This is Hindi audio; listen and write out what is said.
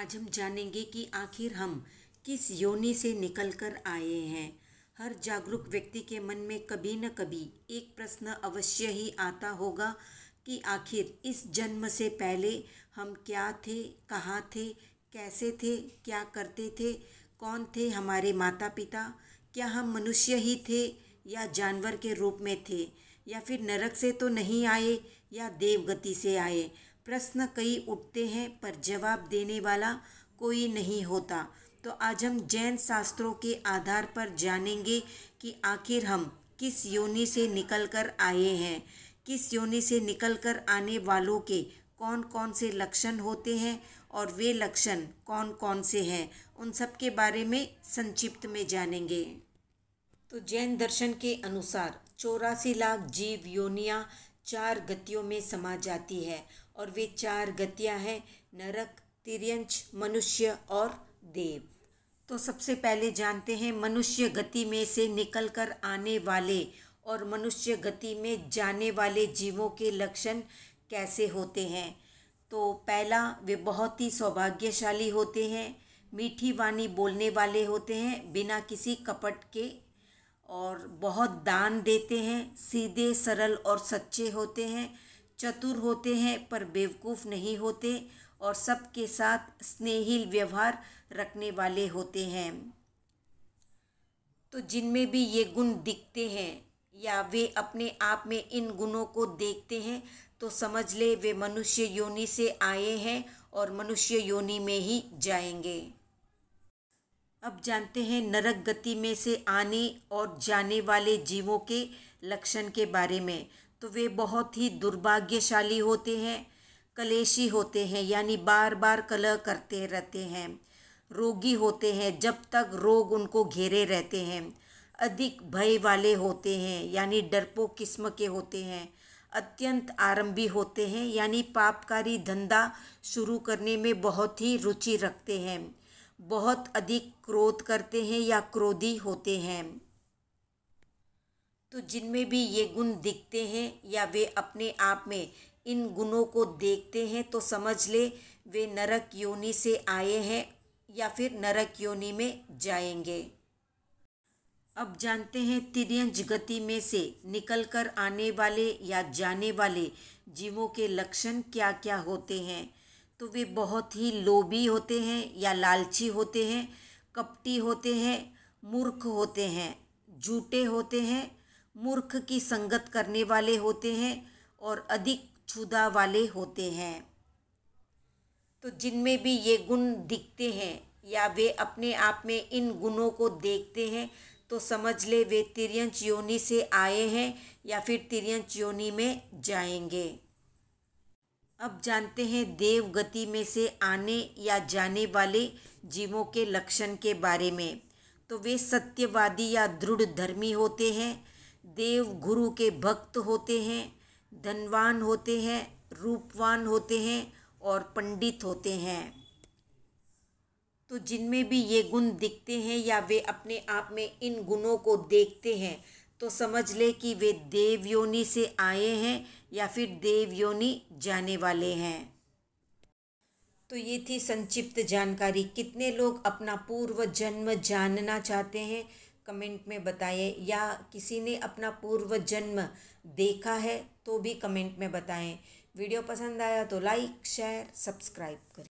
आज हम जानेंगे कि आखिर हम किस योनि से निकलकर आए हैं हर जागरूक व्यक्ति के मन में कभी न कभी एक प्रश्न अवश्य ही आता होगा कि आखिर इस जन्म से पहले हम क्या थे कहाँ थे कैसे थे क्या करते थे कौन थे हमारे माता पिता क्या हम मनुष्य ही थे या जानवर के रूप में थे या फिर नरक से तो नहीं आए या देवगति से आए प्रश्न कई उठते हैं पर जवाब देने वाला कोई नहीं होता तो आज हम जैन शास्त्रों के आधार पर जानेंगे कि आखिर हम किस योनि से निकल कर आए हैं किस योनि से निकल कर आने वालों के कौन कौन से लक्षण होते हैं और वे लक्षण कौन कौन से हैं उन सब के बारे में संक्षिप्त में जानेंगे तो जैन दर्शन के अनुसार चौरासी लाख जीव योनियाँ चार गतियों में समा जाती है और वे चार गतियां हैं नरक तिरंच मनुष्य और देव तो सबसे पहले जानते हैं मनुष्य गति में से निकल कर आने वाले और मनुष्य गति में जाने वाले जीवों के लक्षण कैसे होते हैं तो पहला वे बहुत ही सौभाग्यशाली होते हैं मीठी वाणी बोलने वाले होते हैं बिना किसी कपट के और बहुत दान देते हैं सीधे सरल और सच्चे होते हैं चतुर होते हैं पर बेवकूफ़ नहीं होते और सबके साथ स्नेहिल व्यवहार रखने वाले होते हैं तो जिनमें भी ये गुण दिखते हैं या वे अपने आप में इन गुणों को देखते हैं तो समझ ले वे मनुष्य योनि से आए हैं और मनुष्य योनि में ही जाएंगे अब जानते हैं नरक गति में से आने और जाने वाले जीवों के लक्षण के बारे में तो वे बहुत ही दुर्भाग्यशाली होते हैं कलेशी होते हैं यानी बार बार कलह करते रहते हैं रोगी होते हैं जब तक रोग उनको घेरे रहते हैं अधिक भय वाले होते हैं यानी डरपो किस्म के होते हैं अत्यंत आरंभी होते हैं यानी पापकारी धंधा शुरू करने में बहुत ही रुचि रखते हैं बहुत अधिक क्रोध करते हैं या क्रोधी होते हैं तो जिनमें भी ये गुण दिखते हैं या वे अपने आप में इन गुणों को देखते हैं तो समझ ले वे नरक योनि से आए हैं या फिर नरक योनि में जाएंगे अब जानते हैं तिरंज गति में से निकल कर आने वाले या जाने वाले जीवों के लक्षण क्या क्या होते हैं तो वे बहुत ही लोभी होते हैं या लालची होते हैं कपटी होते हैं मूर्ख होते हैं झूठे होते हैं मूर्ख की संगत करने वाले होते हैं और अधिक छुदा वाले होते हैं तो जिनमें भी ये गुण दिखते हैं या वे अपने आप में इन गुणों को देखते हैं तो समझ ले वे तिरंच योनि से आए हैं या फिर तिरंच योनि में जाएंगे अब जानते हैं देव गति में से आने या जाने वाले जीवों के लक्षण के बारे में तो वे सत्यवादी या दृढ़ धर्मी होते हैं देव गुरु के भक्त होते हैं धनवान होते हैं रूपवान होते हैं और पंडित होते हैं तो जिनमें भी ये गुण दिखते हैं या वे अपने आप में इन गुणों को देखते हैं तो समझ ले कि वे देव योनि से आए हैं या फिर देव योनि जाने वाले हैं तो ये थी संक्षिप्त जानकारी कितने लोग अपना पूर्व जन्म जानना चाहते हैं कमेंट में बताएं या किसी ने अपना पूर्व जन्म देखा है तो भी कमेंट में बताएं वीडियो पसंद आया तो लाइक शेयर सब्सक्राइब करें